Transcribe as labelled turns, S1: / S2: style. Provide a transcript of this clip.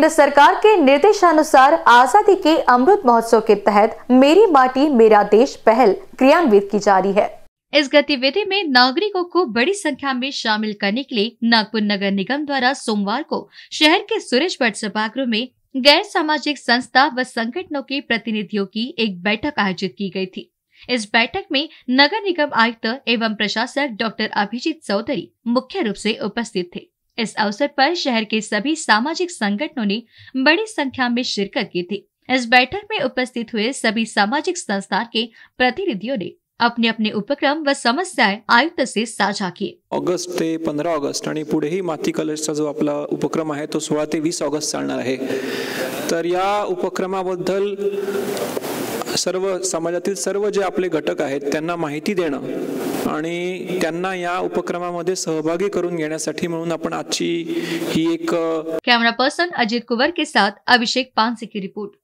S1: केंद्र सरकार के निर्देशानुसार आजादी के अमृत महोत्सव के तहत मेरी माटी मेरा देश पहल क्रियान्वित की जा रही है इस गतिविधि में नागरिकों को बड़ी संख्या में शामिल करने के लिए नागपुर नगर निगम द्वारा सोमवार को शहर के सुरेश भट्ट सभागृह में गैर सामाजिक संस्था व संगठनों के प्रतिनिधियों की एक बैठक आयोजित की गयी थी इस बैठक में नगर निगम आयुक्त एवं प्रशासक डॉक्टर अभिजीत चौधरी मुख्य रूप से उपस्थित थे इस अवसर पर शहर के सभी सामाजिक संगठनों ने बड़ी संख्या में शिरकत की थी इस बैठक में उपस्थित हुए सभी सामाजिक संस्थान के प्रतिनिधियों ने अपने अपने उपक्रम व समस्याएं आयुक्त से साझा किए
S2: ऑगस्ट ते पंद्रह ऑगस्ट आणि पुढेही माती कलशचा जो आपला उपक्रम आहे तो सोळा ते वीस ऑगस्ट चालणार आहे तर या उपक्रमाबद्दल सर्व समाजातील सर्व जे आपले घटक आहेत त्यांना माहिती देणं आणि त्यांना या उपक्रमामध्ये सहभागी करून घेण्यासाठी म्हणून आपण आजची ही एक
S1: कॅमेरा पर्सन अजित कुवर के साथ अभिषेक पानसे रिपोर्ट